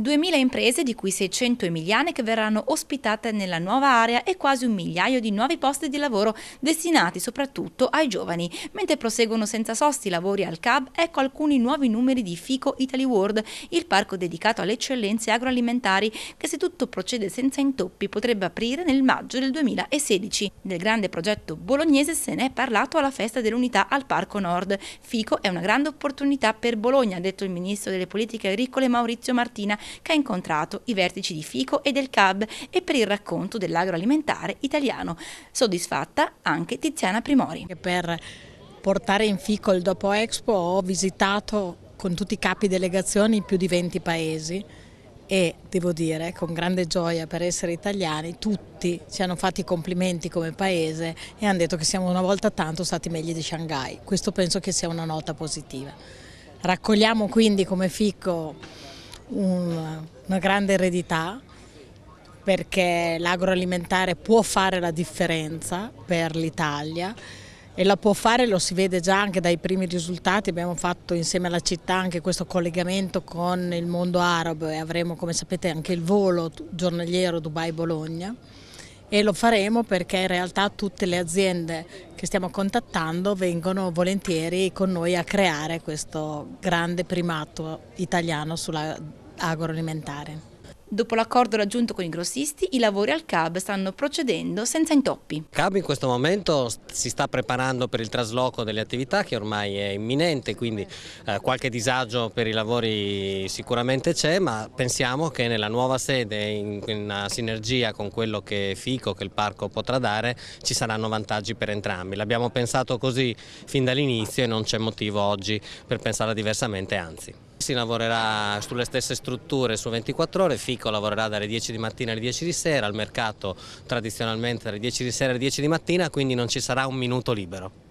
2.000 imprese, di cui 600 emiliane, che verranno ospitate nella nuova area e quasi un migliaio di nuovi posti di lavoro destinati soprattutto ai giovani. Mentre proseguono senza sosti i lavori al CAB, ecco alcuni nuovi numeri di FICO Italy World, il parco dedicato alle eccellenze agroalimentari che se tutto procede senza intoppi potrebbe aprire nel maggio del 2016. Del grande progetto bolognese se ne è parlato alla festa dell'unità al Parco Nord. FICO è una grande opportunità per Bologna, ha detto il ministro delle politiche agricole Maurizio Martina, che ha incontrato i vertici di FICO e del CAB e per il racconto dell'agroalimentare italiano. Soddisfatta anche Tiziana Primori. Per portare in FICO il dopo Expo ho visitato con tutti i capi delegazioni più di 20 paesi e devo dire con grande gioia per essere italiani tutti ci hanno fatto i complimenti come paese e hanno detto che siamo una volta tanto stati meglio di Shanghai. Questo penso che sia una nota positiva. Raccogliamo quindi come FICO un, una grande eredità perché l'agroalimentare può fare la differenza per l'Italia e la può fare, lo si vede già anche dai primi risultati, abbiamo fatto insieme alla città anche questo collegamento con il mondo arabo e avremo come sapete anche il volo giornaliero Dubai-Bologna e lo faremo perché in realtà tutte le aziende che stiamo contattando vengono volentieri con noi a creare questo grande primato italiano sull'agroalimentare. Dopo l'accordo raggiunto con i grossisti, i lavori al CAB stanno procedendo senza intoppi. Il CAB in questo momento si sta preparando per il trasloco delle attività che ormai è imminente, quindi eh, qualche disagio per i lavori sicuramente c'è, ma pensiamo che nella nuova sede, in, in sinergia con quello che FICO, che il parco potrà dare, ci saranno vantaggi per entrambi. L'abbiamo pensato così fin dall'inizio e non c'è motivo oggi per pensare diversamente, anzi. Si lavorerà sulle stesse strutture su 24 ore, Fico lavorerà dalle 10 di mattina alle 10 di sera, al mercato tradizionalmente dalle 10 di sera alle 10 di mattina, quindi non ci sarà un minuto libero.